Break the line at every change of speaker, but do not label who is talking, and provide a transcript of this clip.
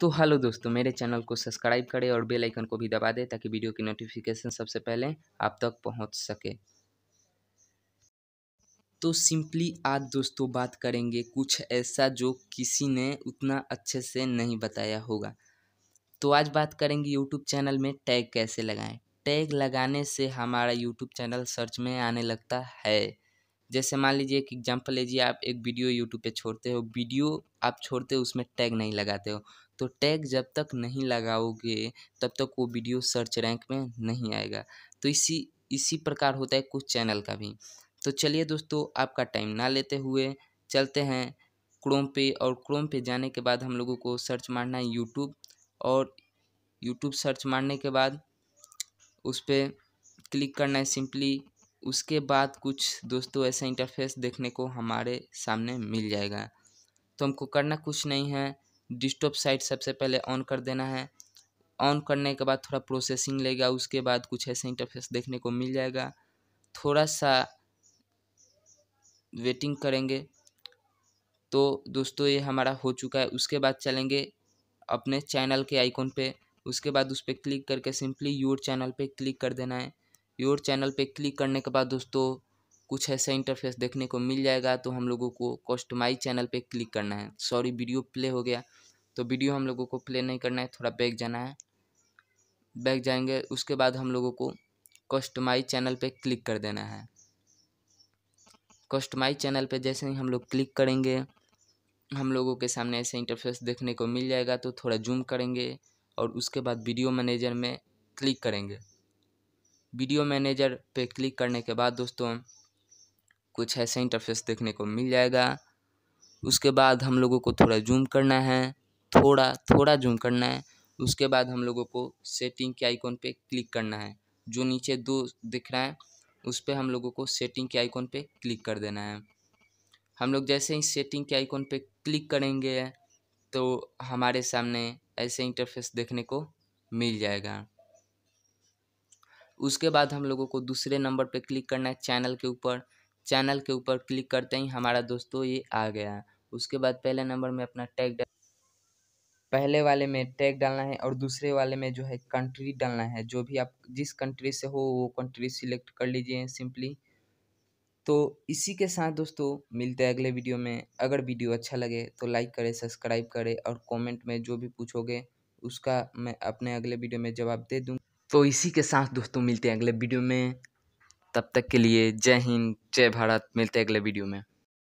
तो हेलो दोस्तों मेरे चैनल को सब्सक्राइब करें और बेल आइकन को भी दबा दें ताकि वीडियो की नोटिफिकेशन सबसे पहले आप तक पहुंच सके तो सिंपली आज दोस्तों बात करेंगे कुछ ऐसा जो किसी ने उतना अच्छे से नहीं बताया होगा तो आज बात करेंगे यूट्यूब चैनल में टैग कैसे लगाएं टैग लगाने से हमारा यूट्यूब चैनल सर्च में आने लगता है जैसे मान लीजिए एक एग्जाम्पल लीजिए आप एक वीडियो यूट्यूब पे छोड़ते हो वीडियो आप छोड़ते हो उसमें टैग नहीं लगाते हो तो टैग जब तक नहीं लगाओगे तब तक वो वीडियो सर्च रैंक में नहीं आएगा तो इसी इसी प्रकार होता है कुछ चैनल का भी तो चलिए दोस्तों आपका टाइम ना लेते हुए चलते हैं क्रोम पे और क्रोम पे जाने के बाद हम लोगों को सर्च मारना है यूट्यूब और यूट्यूब सर्च मारने के बाद उस पर क्लिक करना है सिंपली उसके बाद कुछ दोस्तों ऐसा इंटरफेस देखने को हमारे सामने मिल जाएगा तो हमको करना कुछ नहीं है डिस्टॉप साइट सबसे पहले ऑन कर देना है ऑन करने के बाद थोड़ा प्रोसेसिंग लेगा उसके बाद कुछ ऐसा इंटरफेस देखने को मिल जाएगा थोड़ा सा वेटिंग करेंगे तो दोस्तों ये हमारा हो चुका है उसके बाद चलेंगे अपने चैनल के आइकॉन पे उसके बाद उस पर क्लिक करके सिंपली योर चैनल पे क्लिक कर देना है योर चैनल पे क्लिक करने के बाद दोस्तों कुछ ऐसा इंटरफेस देखने को मिल जाएगा तो हम लोगों को कस्टमाइज चैनल पे क्लिक करना है सॉरी वीडियो प्ले हो गया तो वीडियो हम लोगों को प्ले नहीं करना है थोड़ा बैक जाना है बैक जाएंगे उसके बाद हम लोगों को कस्टमाइज चैनल पे क्लिक कर देना है कस्टमाइज चैनल पे जैसे ही हम लोग क्लिक करेंगे हम लोगों के सामने ऐसे इंटरफेस देखने को मिल जाएगा तो थोड़ा जूम करेंगे और उसके बाद वीडियो मैनेजर में क्लिक करेंगे वीडियो मैनेजर पे क्लिक करने के बाद दोस्तों कुछ ऐसे इंटरफेस देखने को मिल जाएगा उसके बाद हम लोगों को थोड़ा जूम करना है थोड़ा थोड़ा जूम करना है उसके बाद हम लोगों को सेटिंग के आइकॉन पे क्लिक करना है जो नीचे दो दिख रहा है उस पर हम लोगों को सेटिंग के आइकॉन पे क्लिक कर देना है हम लोग जैसे ही सेटिंग के आइकॉन पे क्लिक करेंगे तो हमारे सामने ऐसे इंटरफेस देखने को मिल जाएगा उसके बाद हम लोगों को दूसरे नंबर पे क्लिक करना है चैनल के ऊपर चैनल के ऊपर क्लिक करते ही हमारा दोस्तों ये आ गया उसके बाद पहले नंबर में अपना टैग डाल पहले वाले में टैग डालना है और दूसरे वाले में जो है कंट्री डालना है जो भी आप जिस कंट्री से हो वो कंट्री सिलेक्ट कर लीजिए सिंपली तो इसी के साथ दोस्तों मिलते हैं अगले वीडियो में अगर वीडियो अच्छा लगे तो लाइक करें सब्सक्राइब करें और कमेंट में जो भी पूछोगे उसका मैं अपने अगले वीडियो में जवाब दे दूँगा तो इसी के साथ दोस्तों मिलते हैं अगले वीडियो में तब तक के लिए जय हिंद जय भारत मिलते हैं अगले वीडियो में